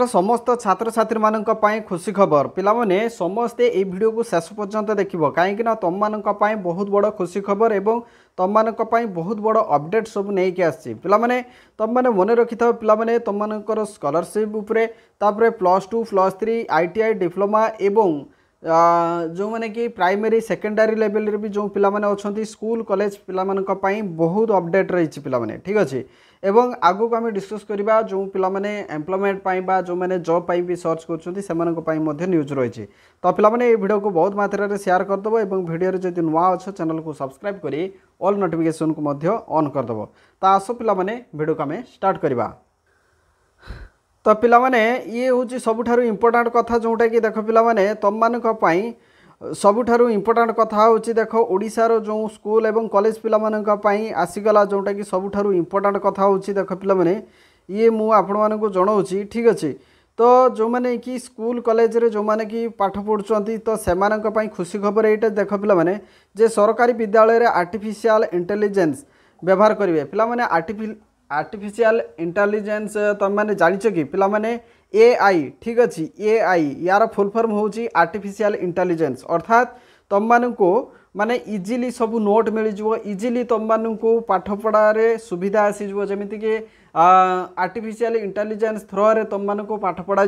ছাত্র সমস্ত ছাত্রছাত্রী মানি খুশি খবর পিলা মানে সমস্তে এই ভিডিওকে শেষ পর্যন্ত দেখব কাইকি না তোমাই বহুত বড় খুশি খবর এবং তোমাই বহুত বড় অপডেট সব নিয়ে আসছি পিলা পিলামানে তোমাদের মনে রাখি থাকে রাখিথাও পিলামানে তোমাদের স্কলারশিপ উপরে তাপরে plus two plus three ITI diploma এবং जो मैंने कि प्राइमरी सेकेंडरी लेवल रे भी जो पिलाने अच्छा स्कूल कलेज पाई बहुत अपडेट रही पाने ठीक अच्छे एवं आगक आम डिस्कस करवा जो पाने एम्प्लयमेंट जो मैंने जब पाई सर्च करूज रही तो पाने भिडियो को बहुत मात्रा सेयार करदेव और भिडियो जब नुआ अच्छे चैनल को सब्सक्राइब कर अल नोटिफिकेसन को अन् करदेव तो आस पाने भिडियो को आम स्टार्ट करवा ତ ପିଲାମାନେ ଇଏ ହେଉଛି ସବୁଠାରୁ ଇମ୍ପୋର୍ଟାଣ୍ଟ କଥା ଯେଉଁଟାକି ଦେଖ ପିଲାମାନେ ତମମାନଙ୍କ ପାଇଁ ସବୁଠାରୁ ଇମ୍ପୋର୍ଟାଣ୍ଟ କଥା ହେଉଛି ଦେଖ ଓଡ଼ିଶାର ଯେଉଁ ସ୍କୁଲ ଏବଂ କଲେଜ ପିଲାମାନଙ୍କ ପାଇଁ ଆସିଗଲା ଯେଉଁଟାକି ସବୁଠାରୁ ଇମ୍ପୋର୍ଟାଣ୍ଟ କଥା ହେଉଛି ଦେଖ ପିଲାମାନେ ଇଏ ମୁଁ ଆପଣମାନଙ୍କୁ ଜଣାଉଛି ଠିକ୍ ଅଛି ତ ଯେଉଁମାନେ କି ସ୍କୁଲ କଲେଜରେ ଯେଉଁମାନେ କି ପାଠ ପଢ଼ୁଛନ୍ତି ତ ସେମାନଙ୍କ ପାଇଁ ଖୁସି ଖବର ଏଇଟା ଦେଖ ପିଲାମାନେ ଯେ ସରକାରୀ ବିଦ୍ୟାଳୟରେ ଆର୍ଟିଫିସିଆଲ ଇଣ୍ଟେଲିଜେନ୍ସ ବ୍ୟବହାର କରିବେ ପିଲାମାନେ ଆର୍ଟିଫି आर्टिफिशियल इंटेलिजेंस तुम मैंने जाच कि पाने ए आई ठीक अच्छे ए आई यार फुल फर्म हूँ आर्टिफिशियल इंटेलीजेन्स अर्थात तुम मानू माने इजिली सब नोट मिल इजिली तुम मानक पाठपढ़ार सुविधा आसीज जमीक आर्टिफिशियल इंटेलिजेंस थ्रोरे तुम मानक पाठपढ़ा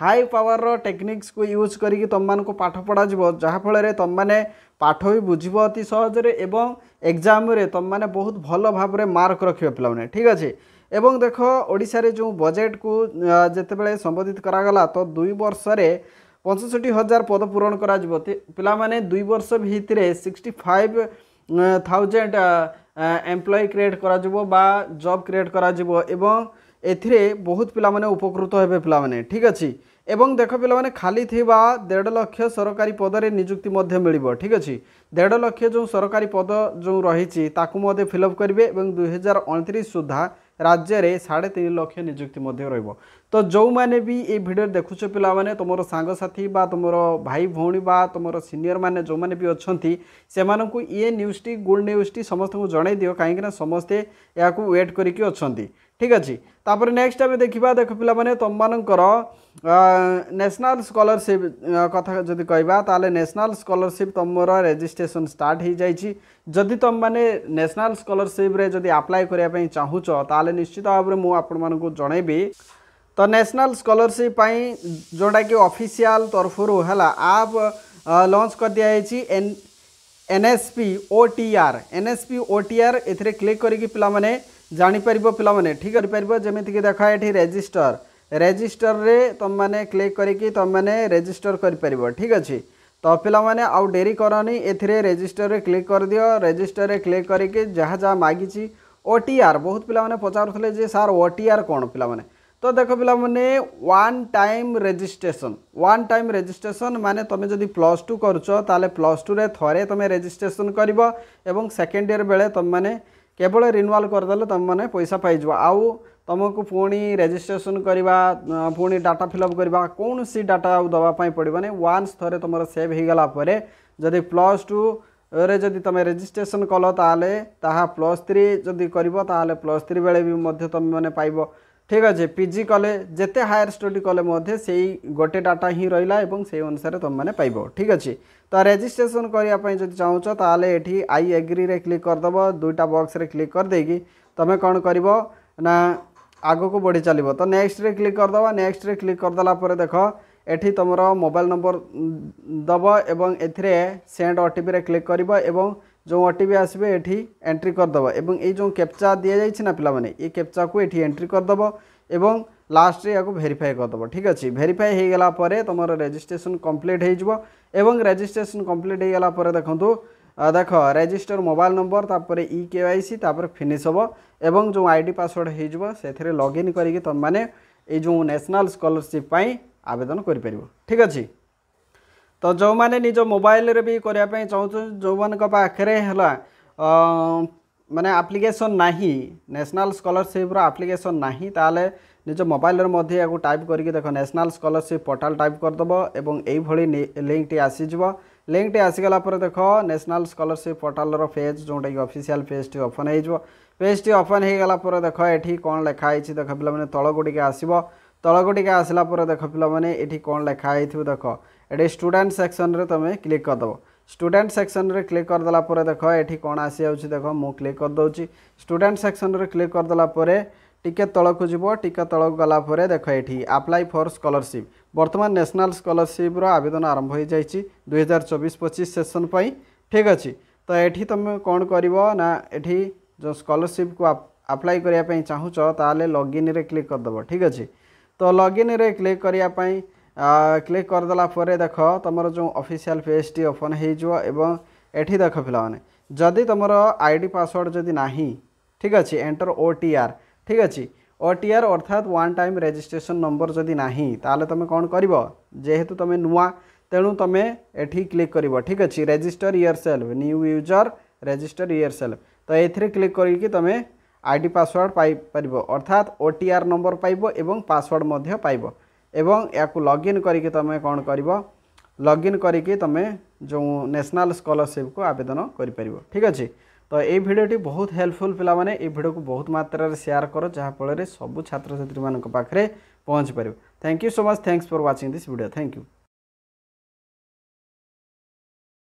ହାଇ ପାୱାରର ଟେକ୍ନିକ୍ସକୁ ୟୁଜ୍ କରିକି ତୁମମାନଙ୍କୁ ପାଠ ପଢ଼ାଯିବ ଯାହାଫଳରେ ତୁମମାନେ ପାଠ ବି ବୁଝିବ ଅତି ସହଜରେ ଏବଂ ଏକ୍ଜାମ୍ରେ ତୁମମାନେ ବହୁତ ଭଲ ଭାବରେ ମାର୍କ ରଖିବ ପିଲାମାନେ ଠିକ୍ ଅଛି ଏବଂ ଦେଖ ଓଡ଼ିଶାରେ ଯେଉଁ ବଜେଟ୍କୁ ଯେତେବେଳେ ସମ୍ବୋଧିତ କରାଗଲା ତ ଦୁଇ ବର୍ଷରେ ପଞ୍ଚଷଠି ହଜାର ପଦ ପୂରଣ କରାଯିବ ପିଲାମାନେ ଦୁଇ ବର୍ଷ ଭିତରେ sixty five thousand employ create କରାଯିବ ବା ଜବ୍ କ୍ରିଏଟ୍ କରାଯିବ ଏବଂ ଏଥିରେ ବହୁତ ପିଲାମାନେ ଉପକୃତ ହେବେ ପିଲାମାନେ ଠିକ୍ ଅଛି ଏବଂ ଦେଖ ପିଲାମାନେ ଖାଲି ଥିବା ଦେଢ଼ ଲକ୍ଷ ସରକାରୀ ପଦରେ ନିଯୁକ୍ତି ମଧ୍ୟ ମିଳିବ ଠିକ୍ ଅଛି ଦେଢ଼ ଲକ୍ଷ ଯେଉଁ ସରକାରୀ ପଦ ଯେଉଁ ରହିଛି ତାକୁ ମଧ୍ୟ ଫିଲଅପ୍ କରିବେ ଏବଂ ଦୁଇହଜାର ଅଣତିରିଶ ସୁଦ୍ଧା ରାଜ୍ୟରେ ସାଢ଼େ ତିନି ଲକ୍ଷ ନିଯୁକ୍ତି ମଧ୍ୟ ରହିବ ତ ଯେଉଁମାନେ ବି ଏଇ ଭିଡ଼ିଓରେ ଦେଖୁଛ ପିଲାମାନେ ତୁମର ସାଙ୍ଗସାଥି ବା ତୁମର ଭାଇ ଭଉଣୀ ବା ତୁମର ସିନିୟରମାନେ ଯେଉଁମାନେ ବି ଅଛନ୍ତି ସେମାନଙ୍କୁ ଇଏ ନ୍ୟୁଜ୍ଟି ଗୁଡ଼୍ ନ୍ୟୁଜ୍ଟି ସମସ୍ତଙ୍କୁ ଜଣାଇ ଦିଅ କାହିଁକିନା ସମସ୍ତେ ଏହାକୁ ୱେଟ୍ କରିକି ଅଛନ୍ତି ঠিক আছে তাপরে নেক্সট আমি দেখিবা দেখ পিলামানে তোমাদের ন্যাশনাল স্কলারশিপ কথা যদি কইবা তাহলে ন্যাশনাল স্কলারশিপ তোমার রেজিষ্ট্রেসন স্টার্ট হয়ে যাই যদি তোমাদের ন্যাশনাল স্কলারশিপ্রে যদি আপ্লাই করা চাহুছ তাহলে নিশ্চিত ভাবে মু আপন মানুষ জনাইবি তো ন্যাশনাল স্কলারশিপ जोटा कि অফিসিয়াল তরফর হলা আপ লঞ্চ করে দিয়া হয়েছি N NSP OTR NSP OTR এতে ক্লিক করি পিলা মানে जापर पाने ठीक जमीक देख येजिस्टर रेजिस्टर रे तुम मैंने क्लिक करी तुम मैंने रेजिस्टर कर ठीक अच्छे तो पाने डेरी करनी एजिस्टर में क्लिक कर दि रेजिस्टर में क्लिक करके जहाँ जहाँ मागिच ओ टी आर बहुत पे पचारे सार ओ टी आर कौन पे तो देख पे one time registration one time registration मान तुम्हें जब प्लस टू कर प्लस टू में थे तुम रेजिट्रेसन कर सेकेंड इयर बेले तुम मैंने কেবল রিনুয়াল করেদেলে তুমি পয়সা পাইয আউ ତୁମକୁ ପୁଣି ରେଜିଷ୍ଟ୍ରେସନ୍ କରିବା ପୁଣି ଡାଟା ଫିଲ୍ଅପ୍ କରିବା କୌଣସି ଡାଟା ଆଉ ଦେବା ପାଇଁ ପଡ଼ିବନି ୱାନ୍ସ ଥରେ ତୁମର ସେଭ୍ ହୋଇଗଲା ପରେ ଯଦି ପ୍ଲସ୍ ଟୁରେ ଯଦି ତୁମେ ରେଜିଷ୍ଟ୍ରେସନ୍ କଲ ତାହେଲେ ତାହା ପ୍ଲସ୍ ଥ୍ରୀ ଯଦି କରିବ ତାହେଲେ ପ୍ଲସ୍ ଥ୍ରୀ ବେଳେ ବି ମଧ୍ୟ ତୁମେମାନେ ପାଇବ ঠিক আছে পিজি কলে যেতে হায়ার স্টডি কলে মধ্যে সেই গোটে ডাটা হি রহিলা এবং সেই অনুসারে তোমাকে পাইব ঠিক আছে তো রেজিষ্ট্রেসন করা যদি চাহুছ তাহলে এটি আই এগ্রিরে ক্লিক করদেব দুইটা বক্সরে ক্লিক করদেকি তুমি কম করব না আগুক বড়ি চালিব তো নেক্সটরে ক্লিক করদেব নেক্সটরে ক্লিক করদেলা পরে দেখ এটি তোমার মোবাইল নম্বর দেব এবং এতে সেন্ড ওটিপি রে ক্লিক করব এবং जो ओ टी पी आसवे ये एंट्री करदेव एवं ये जो कैप्चा दि जाइए ना पाने ये कैप्चा को ये एंट्री करदेव एवं लास्ट या भेरीफाए करदेव ठीक अच्छे भेरीफाए हो गलापर तुम रेजिट्रेसन कम्प्लीट हो रेजिट्रेसन कम्प्लीट हो गलापर देखूँ দেখ রেজিষ্টর মোবাইল নম্বর তাপরে ই কেওয়াইসি তাপরে ফিনিশ হব এবং যে আইডি পাসওয়ার্ড হয়ে যাব সেথিরে লগ ইন করি তুমি এই যে ন্যাশনাল স্কলারশিপ আবেদন করে পার ঠিক আছে ତ ଯେଉଁମାନେ ନିଜ ମୋବାଇଲରେ ବି କରିବା ପାଇଁ ଚାହୁଁଛନ୍ତି ଯେଉଁମାନଙ୍କ ପାଖରେ ହେଲା ମାନେ ଆପ୍ଲିକେସନ୍ ନାହିଁ ନ୍ୟାସନାଲ୍ ସ୍କଲରସିପ୍ର ଆପ୍ଲିକେସନ୍ ନାହିଁ ତାହେଲେ ନିଜ ମୋବାଇଲରେ ମଧ୍ୟ ଏହାକୁ ଟାଇପ୍ କରିକି ଦେଖ ନ୍ୟାସନାଲ୍ ସ୍କଲରସିପ୍ ପୋର୍ଟାଲ୍ ଟାଇପ୍ କରିଦେବ ଏବଂ ଏଇଭଳି ଲିଙ୍କ୍ଟି ଆସିଯିବ লিঙ্কটি আসিগলা পরে দেখ ন্যাশনাল স্কলারশিপ পোর্টালর পেজ যেটা কি অফিসিয়াল পেজটি ওপন হয়ে যাব পেজটি ওপন হয়ে গলা পরে দেখ এটি কোণ লেখা হয়েছে দেখ পিলা তলকু টিকে আসব তলকু টিকে আসলা পরে দেখ পিলা এটি কোণ লেখা হয়ে দেখ ଏଠି ଷ୍ଟୁଡେଣ୍ଟ ସେକ୍ସନରେ ତୁମେ କ୍ଲିକ୍ କରିଦେବ ଷ୍ଟୁଡେଣ୍ଟ ସେକ୍ସନରେ କ୍ଲିକ୍ କରିଦେଲା ପରେ ଦେଖ ଏଠି କ'ଣ ଆସିଯାଉଛି ଦେଖ ମୁଁ କ୍ଲିକ୍ କରିଦେଉଛି ଷ୍ଟୁଡେଣ୍ଟ ସେକ୍ସନରେ କ୍ଲିକ୍ କରିଦେଲା ପରେ টিকে তলকু যাব টিকে তলকু গলা পরে দেখ এটি আপ্লাই ফর স্কলারশিপ বর্তমান ন্যাশনাল স্কলারশিপ্র আবেদন আরম্ভ হয়ে যাই দুই হাজার চবিশ পঁচিশ সেসন পাই ঠিক আছে তো এটি তুমি কোণ করব না এটি যে স্কলারশিপ কু আপ্লাই করা চাহুছ তাহলে লগইন রে ক্লিক করদেব ঠিক আছে তো লগইন রে ক্লিক করা ক্লিক କରିଦେଲା ପରେ ଦେଖ ତୁମର ଯେଉଁ ଅଫିସିଆଲ ପେଜ୍ଟି ଓପନ୍ ହୋଇଯିବ ଏବଂ ଏଠି ଦେଖ ପିଲାମାନେ ଯଦି ତୁମର ଆଇ ଡ଼ି ପାସୱାର୍ଡ଼ ଯଦି ନାହିଁ ଠିକ୍ ଅଛି ଏଣ୍ଟର ଓ ଟି ଆର୍ ଠିକ୍ ଅଛି ଓ ଟି ଆର୍ ଅର୍ଥାତ୍ ୱାନ୍ ଟାଇମ୍ ରେଜିଷ୍ଟ୍ରେସନ୍ ନମ୍ବର ଯଦି ନାହିଁ ତାହେଲେ ତୁମେ କ'ଣ କରିବ ଯେହେତୁ ତୁମେ ନୂଆ ତେଣୁ ତୁମେ ଏଠି କ୍ଲିକ୍ କରିବ ଠିକ୍ ଅଛି register yourself new user register yourself ତ ଏଥିରେ କ୍ଲିକ୍ କରିକି ତୁମେ ଆଇ ଡ଼ି ପାସୱାର୍ଡ଼ ପାଇପାରିବ ଅର୍ଥାତ୍ ଓ ଟି ଆର୍ ନମ୍ବର ପାଇବ ଏବଂ ପାସୱାର୍ଡ଼ ମଧ୍ୟ ପାଇବ एवं या लगइन करके तुम कौन कर लगइन करके तुम जो नेशनल स्कॉलरशिप को आवेदन कर ठीक अच्छे तो ये भिडियोटी बहुत हेल्पफुल पाने को बहुत मात्रा सेयार कर जहाँफल सबू छात्र छात्री पाखे पहुंच पार thank you so much thanks for watching this video thank you